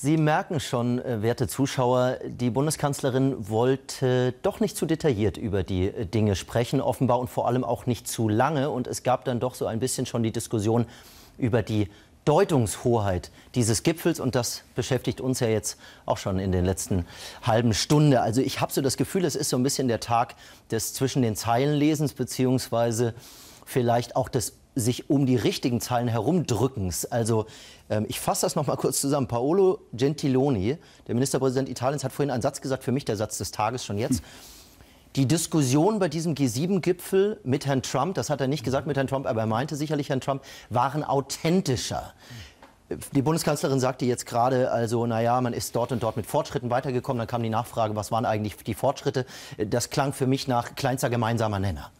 Sie merken schon, äh, werte Zuschauer, die Bundeskanzlerin wollte doch nicht zu detailliert über die äh, Dinge sprechen, offenbar und vor allem auch nicht zu lange. Und es gab dann doch so ein bisschen schon die Diskussion über die Deutungshoheit dieses Gipfels und das beschäftigt uns ja jetzt auch schon in den letzten halben Stunden. Also ich habe so das Gefühl, es ist so ein bisschen der Tag des zwischen den Zeilen Lesens beziehungsweise vielleicht auch des sich um die richtigen Zahlen herumdrückens. Also ähm, ich fasse das noch mal kurz zusammen. Paolo Gentiloni, der Ministerpräsident Italiens, hat vorhin einen Satz gesagt, für mich der Satz des Tages schon jetzt. Hm. Die Diskussion bei diesem G7-Gipfel mit Herrn Trump, das hat er nicht hm. gesagt mit Herrn Trump, aber er meinte sicherlich Herrn Trump, waren authentischer. Hm. Die Bundeskanzlerin sagte jetzt gerade, also naja, man ist dort und dort mit Fortschritten weitergekommen. Dann kam die Nachfrage, was waren eigentlich die Fortschritte? Das klang für mich nach kleinster gemeinsamer Nenner.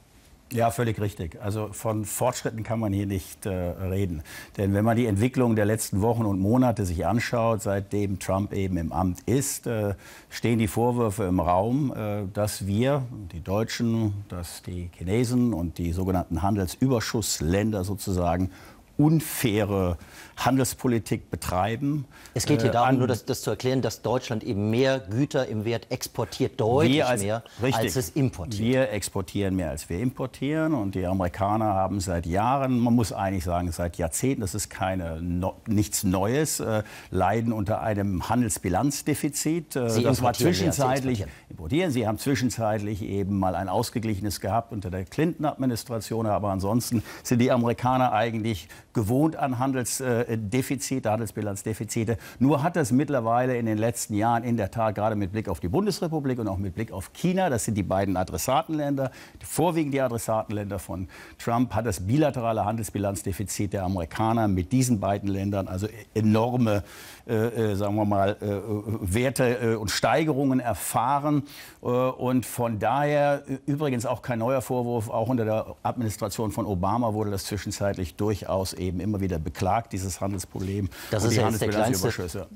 Ja, völlig richtig. Also von Fortschritten kann man hier nicht äh, reden. Denn wenn man die Entwicklung der letzten Wochen und Monate sich anschaut, seitdem Trump eben im Amt ist, äh, stehen die Vorwürfe im Raum, äh, dass wir, die Deutschen, dass die Chinesen und die sogenannten Handelsüberschussländer sozusagen unfaire Handelspolitik betreiben. Es geht hier äh, darum, nur das, das, zu erklären, dass Deutschland eben mehr Güter im Wert exportiert, deutlich als, mehr, richtig, als es importiert. Wir exportieren mehr, als wir importieren. Und die Amerikaner haben seit Jahren, man muss eigentlich sagen seit Jahrzehnten, das ist keine, no, nichts Neues, äh, leiden unter einem Handelsbilanzdefizit. Äh, Sie das war zwischenzeitlich, mehr, Sie importieren. Sie haben zwischenzeitlich eben mal ein ausgeglichenes gehabt unter der Clinton-Administration. Aber ansonsten sind die Amerikaner eigentlich gewohnt an Handelsdefizite, äh, Handelsbilanzdefizite. Nur hat das mittlerweile in den letzten Jahren in der Tat, gerade mit Blick auf die Bundesrepublik und auch mit Blick auf China, das sind die beiden Adressatenländer, vorwiegend die Adressatenländer von Trump, hat das bilaterale Handelsbilanzdefizit der Amerikaner mit diesen beiden Ländern also enorme, äh, äh sagen wir mal, äh, äh Werte und Steigerungen erfahren. und von daher übrigens auch kein neuer Vorwurf, auch unter der Administration von Obama wurde das zwischenzeitlich durchaus eben immer wieder beklagt, dieses Handelsproblem. Das, ist, ja jetzt der kleinste,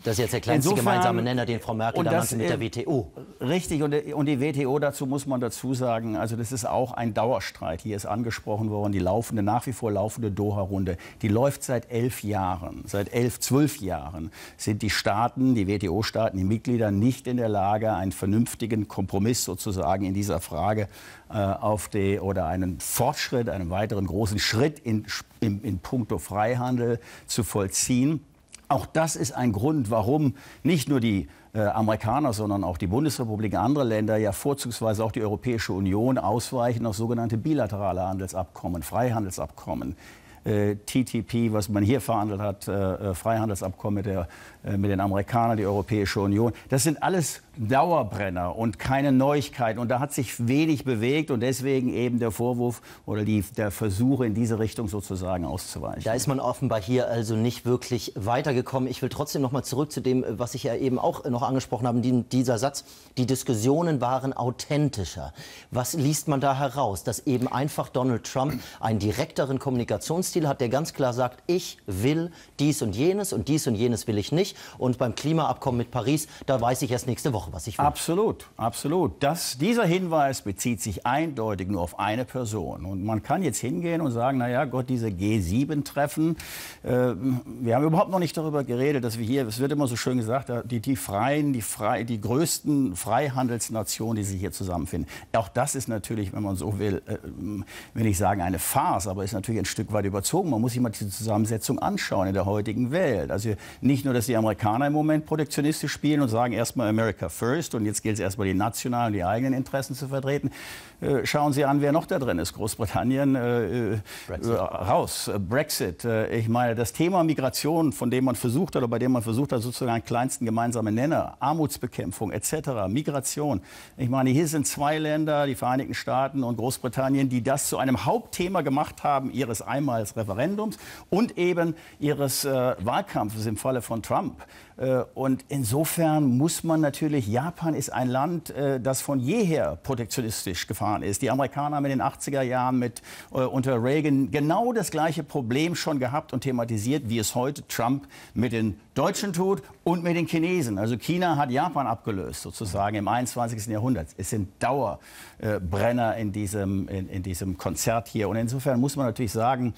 das ist jetzt der kleinste Insofern, gemeinsame Nenner, den Frau Merkel da mit der äh, WTO. Richtig, und, äh, und die WTO dazu muss man dazu sagen, also das ist auch ein Dauerstreit. Hier ist angesprochen worden, die laufende, nach wie vor laufende Doha-Runde, die läuft seit elf Jahren. Seit elf, zwölf Jahren sind die Staaten, die WTO-Staaten, die Mitglieder nicht in der Lage, einen vernünftigen Kompromiss sozusagen in dieser Frage äh, auf die, oder einen Fortschritt, einen weiteren großen Schritt in, in, in puncto puncto Freihandel zu vollziehen. Auch das ist ein Grund, warum nicht nur die äh, Amerikaner, sondern auch die Bundesrepublik und andere Länder ja vorzugsweise auch die Europäische Union ausweichen auf sogenannte bilaterale Handelsabkommen, Freihandelsabkommen. Äh, TTP, was man hier verhandelt hat, äh, äh, Freihandelsabkommen mit, der, mit den Amerikanern, die Europäische Union. Das sind alles Dauerbrenner und keine Neuigkeiten. Und da hat sich wenig bewegt und deswegen eben der Vorwurf oder die, der Versuch, in diese Richtung sozusagen auszuweichen. Da ist man offenbar hier also nicht wirklich weitergekommen. Ich will trotzdem noch mal zurück zu dem, was ich ja eben auch noch angesprochen habe, dieser Satz, die Diskussionen waren authentischer. Was liest man da heraus? Dass eben einfach Donald Trump einen direkteren Kommunikations Lebensstil hat, der ganz klar sagt, ich will dies und jenes und dies und jenes will ich nicht. Und beim Klimaabkommen mit Paris, da weiß ich erst nächste Woche, was ich will. Absolut, absolut. Das, dieser Hinweis bezieht sich eindeutig nur auf eine Person. Und man kann jetzt hingehen und sagen, naja, Gott, diese G7-Treffen, äh, wir haben überhaupt noch nicht darüber geredet, dass wir hier, es wird immer so schön gesagt, äh, die, die Freien, die, frei, die größten Freihandelsnationen, die sich hier zusammenfinden. Auch das ist natürlich, wenn man so will, äh, will ich sagen, eine Farce, aber ist natürlich ein Stück weit überzogen überzogen. Man muss sich mal die Zusammensetzung anschauen in der heutigen Welt. Also nicht nur, dass die Amerikaner im Moment protektionistisch spielen und sagen erstmal America first und jetzt gilt es erstmal die nationalen, die eigenen Interessen zu vertreten. Äh, schauen Sie an, wer noch da drin ist. Großbritannien äh, äh Brexit. Äh, raus, Brexit. Ich meine, das Thema Migration, von dem man versucht hat oder bei dem man versucht hat, sozusagen einen kleinsten gemeinsamen Nenner, Armutsbekämpfung etc., Migration. Ich meine, hier sind zwei Länder, die Vereinigten Staaten und Großbritannien, die das zu einem Hauptthema gemacht haben ihres einmals Referendums und eben ihres äh, Wahlkampfes im Falle von Trump äh, und insofern muss man natürlich, Japan ist ein Land, äh, das von jeher protektionistisch gefahren ist. Die Amerikaner haben in den 80er Jahren mit, äh, unter Reagan genau das gleiche Problem schon gehabt und thematisiert, wie es heute Trump mit den Deutschen tut und mit den Chinesen. Also China hat Japan abgelöst, sozusagen im 21. Jahrhundert. Es sind Dauerbrenner in, diesem, in, in diesem Konzert hier. Und insofern muss man natürlich sagen,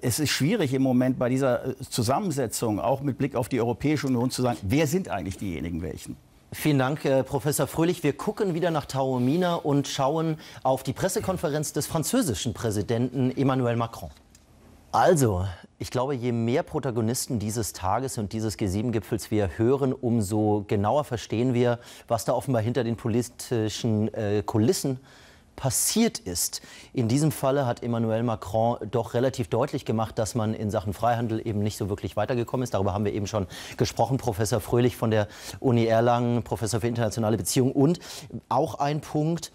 es ist schwierig im Moment bei dieser Zusammensetzung, auch mit Blick auf die europäische Europäische Union zu sein. Wer sind eigentlich diejenigen welchen? Vielen Dank, äh, Professor Fröhlich. Wir gucken wieder nach Taormina und schauen auf die Pressekonferenz des französischen Präsidenten Emmanuel Macron. Also, ich glaube, je mehr Protagonisten dieses Tages und dieses G7-Gipfels wir hören, umso genauer verstehen wir, was da offenbar hinter den politischen äh, Kulissen passiert ist. In diesem Falle hat Emmanuel Macron doch relativ deutlich gemacht, dass man in Sachen Freihandel eben nicht so wirklich weitergekommen ist. Darüber haben wir eben schon gesprochen. Professor Fröhlich von der Uni Erlangen, Professor für internationale Beziehungen und auch ein Punkt,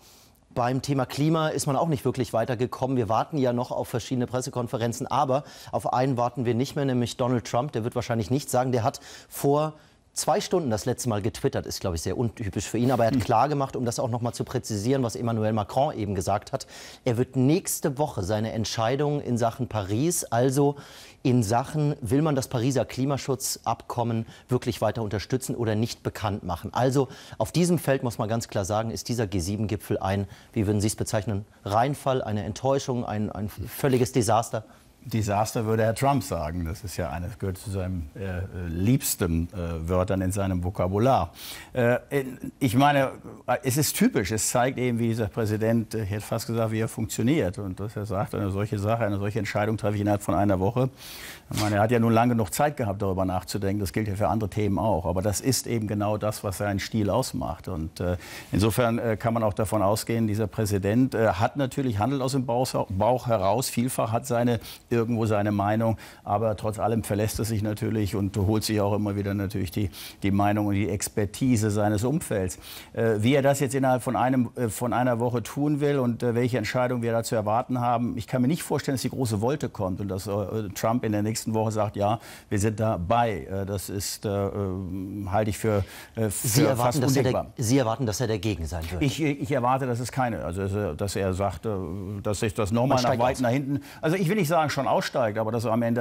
beim Thema Klima ist man auch nicht wirklich weitergekommen. Wir warten ja noch auf verschiedene Pressekonferenzen, aber auf einen warten wir nicht mehr, nämlich Donald Trump. Der wird wahrscheinlich nichts sagen. Der hat vor zwei Stunden das letzte Mal getwittert, ist, glaube ich, sehr untypisch für ihn. Aber er hat hm. klar gemacht, um das auch noch mal zu präzisieren, was Emmanuel Macron eben gesagt hat. Er wird nächste Woche seine Entscheidung in Sachen Paris, also in Sachen, will man das Pariser Klimaschutzabkommen wirklich weiter unterstützen oder nicht bekannt machen. Also auf diesem Feld muss man ganz klar sagen, ist dieser G7-Gipfel ein, wie würden Sie es bezeichnen, Reinfall, eine Enttäuschung, ein, ein völliges Desaster? Desaster würde Herr Trump sagen. Das ist ja eines, gehört zu seinen äh, liebsten äh, Wörtern in seinem Vokabular. Äh, ich meine, äh, es ist typisch. Es zeigt eben, wie dieser Präsident, ich äh, hätte fast gesagt, wie er funktioniert. Und dass er sagt, eine solche Sache, eine solche Entscheidung treffe ich innerhalb von einer Woche. Ich meine, er hat ja nun lange genug Zeit gehabt, darüber nachzudenken. Das gilt ja für andere Themen auch. Aber das ist eben genau das, was seinen Stil ausmacht. Und äh, insofern kann man auch davon ausgehen, dieser Präsident hat natürlich, handelt aus dem Bauch, Bauch heraus. Vielfach hat seine irgendwo seine Meinung, aber trotz allem verlässt er sich natürlich und holt sich auch immer wieder natürlich die, die Meinung und die Expertise seines Umfelds. Äh, wie er das jetzt innerhalb von, einem, äh, von einer Woche tun will und äh, welche Entscheidung wir da zu erwarten haben, ich kann mir nicht vorstellen, dass die große Wolte kommt und dass äh, Trump in der nächsten Woche sagt, ja, wir sind dabei. Äh, das ist, äh, halte ich für, für Sie erwarten, fast undenkbar. Er Sie erwarten, dass er dagegen sein wird? Ich, ich erwarte, dass es keine, also dass er sagt, dass sich das nochmal nach weit aus. nach hinten, also ich will nicht sagen, schon aussteigt, aber dass er am Ende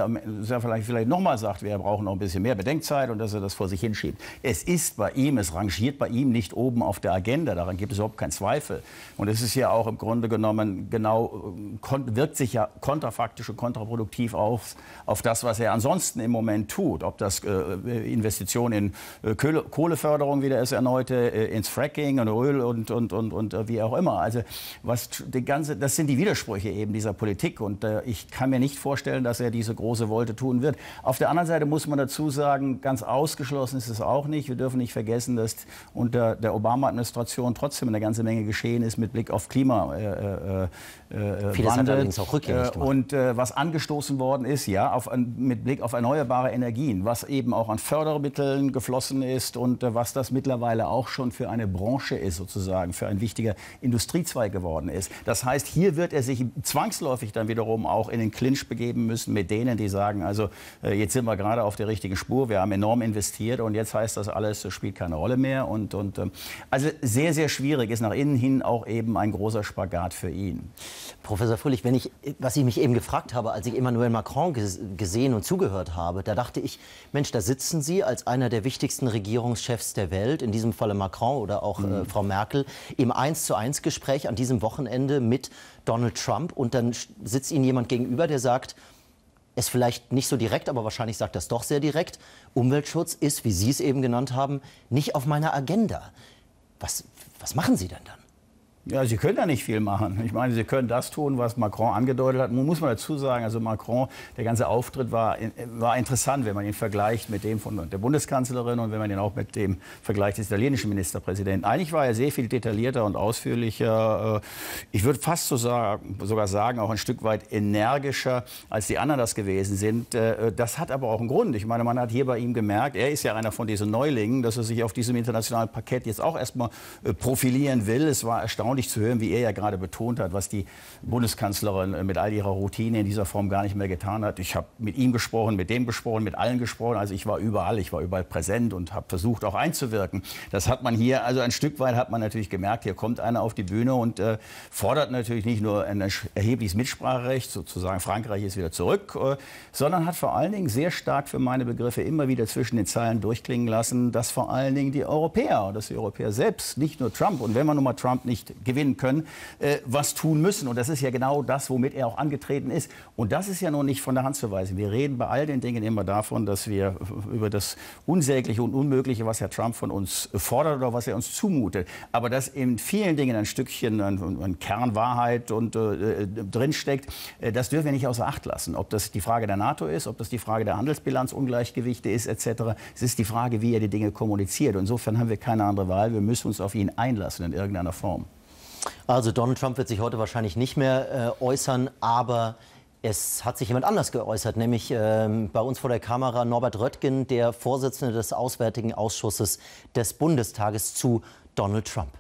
dass vielleicht, vielleicht nochmal sagt, wir brauchen noch ein bisschen mehr Bedenkzeit und dass er das vor sich hinschiebt. Es ist bei ihm, es rangiert bei ihm nicht oben auf der Agenda, daran gibt es überhaupt keinen Zweifel. Und es ist ja auch im Grunde genommen genau, äh, wirkt sich ja kontrafaktisch und kontraproduktiv auf, auf das, was er ansonsten im Moment tut. Ob das äh, Investitionen in äh, Kohle, Kohleförderung wieder ist erneut, äh, ins Fracking und Öl und, und, und, und äh, wie auch immer. Also was, die ganze, das sind die Widersprüche eben dieser Politik und äh, ich kann mir nicht nicht vorstellen, dass er diese große Wolte tun wird. Auf der anderen Seite muss man dazu sagen, ganz ausgeschlossen ist es auch nicht. Wir dürfen nicht vergessen, dass unter der Obama-Administration trotzdem eine ganze Menge geschehen ist mit Blick auf Klima. Äh, äh, äh, äh Wandel, hat auch rückgängig äh, gemacht. Und äh, was angestoßen worden ist, ja, auf, mit Blick auf erneuerbare Energien, was eben auch an Fördermitteln geflossen ist und was das mittlerweile auch schon für eine Branche ist, sozusagen, für ein wichtiger Industriezweig geworden ist. Das heißt, hier wird er sich zwangsläufig dann wiederum auch in den Clinch Clinch begeben müssen mit denen, die sagen, also äh, jetzt sind wir gerade auf der richtigen Spur, wir haben enorm investiert und jetzt heißt das alles, äh, spielt keine Rolle mehr. Und, und, ähm, also sehr, sehr schwierig ist nach innen hin auch eben ein großer Spagat für ihn. Professor Fröhlich, wenn ich, was ich mich eben gefragt habe, als ich Emmanuel Macron gesehen und zugehört habe, da dachte ich, Mensch, da sitzen Sie als einer der wichtigsten Regierungschefs der Welt, in diesem Falle Macron oder auch äh, mhm. äh, Frau Merkel, im 1 zu 1 Gespräch an diesem Wochenende mit Donald Trump und dann sitzt Ihnen jemand gegenüber, der sagt, sagt es vielleicht nicht so direkt, aber wahrscheinlich sagt das doch sehr direkt, Umweltschutz ist, wie Sie es eben genannt haben, nicht auf meiner Agenda. Was, was machen Sie denn dann? Ja, sie können ja nicht viel machen. Ich meine, sie können das tun, was Macron angedeutet hat. Nun muss man dazu sagen, also Macron, der ganze Auftritt war, war interessant, wenn man ihn vergleicht mit dem von der Bundeskanzlerin und wenn man ihn auch mit dem Vergleich des italienischen Ministerpräsidenten. Eigentlich war er sehr viel detaillierter und ausführlicher. Äh, ich würde fast so sagen, sogar sagen, auch ein Stück weit energischer, als die anderen das gewesen sind. Äh, das hat aber auch einen Grund. Ich meine, man hat hier bei ihm gemerkt, er ist ja einer von diesen Neulingen, dass er sich auf diesem internationalen Parkett jetzt auch erstmal äh, profilieren will. Es war erstaunlich erstaunlich zu hören, wie er ja gerade betont hat, was die Bundeskanzlerin mit all ihrer Routine in dieser Form gar nicht mehr getan hat. Ich habe mit ihm gesprochen, mit dem gesprochen, mit allen gesprochen. Also ich war überall, ich war überall präsent und habe versucht auch einzuwirken. Das hat man hier, also ein Stück weit hat man natürlich gemerkt, hier kommt einer auf die Bühne und äh, fordert natürlich nicht nur ein erhebliches Mitspracherecht, sozusagen Frankreich ist wieder zurück, äh, sondern hat vor allen Dingen sehr stark für meine Begriffe immer wieder zwischen den Zeilen durchklingen lassen, dass vor allen Dingen die Europäer, dass die Europäer selbst, nicht nur Trump, und wenn man nun mal Trump nicht gewinnen können, äh, was tun müssen. Und das ist ja genau das, womit er auch angetreten ist. Und das ist ja nun nicht von der Hand zu weisen. Wir reden bei all den Dingen immer davon, dass wir über das Unsägliche und Unmögliche, was Herr Trump von uns fordert oder was er uns zumutet, aber dass in vielen Dingen ein Stückchen ein, ein Kern und äh, äh, drinsteckt, äh, das dürfen wir nicht außer Acht lassen. Ob das die Frage der NATO ist, ob das die Frage der Handelsbilanzungleichgewichte ist, etc. Es ist die Frage, wie er die Dinge kommuniziert. Insofern haben wir keine andere Wahl. Wir müssen uns auf ihn einlassen in irgendeiner Form. Also Donald Trump wird sich heute wahrscheinlich nicht mehr äh, äußern, aber es hat sich jemand anders geäußert, nämlich ähm, bei uns vor der Kamera Norbert Röttgen, der Vorsitzende des Auswärtigen Ausschusses des Bundestages zu Donald Trump.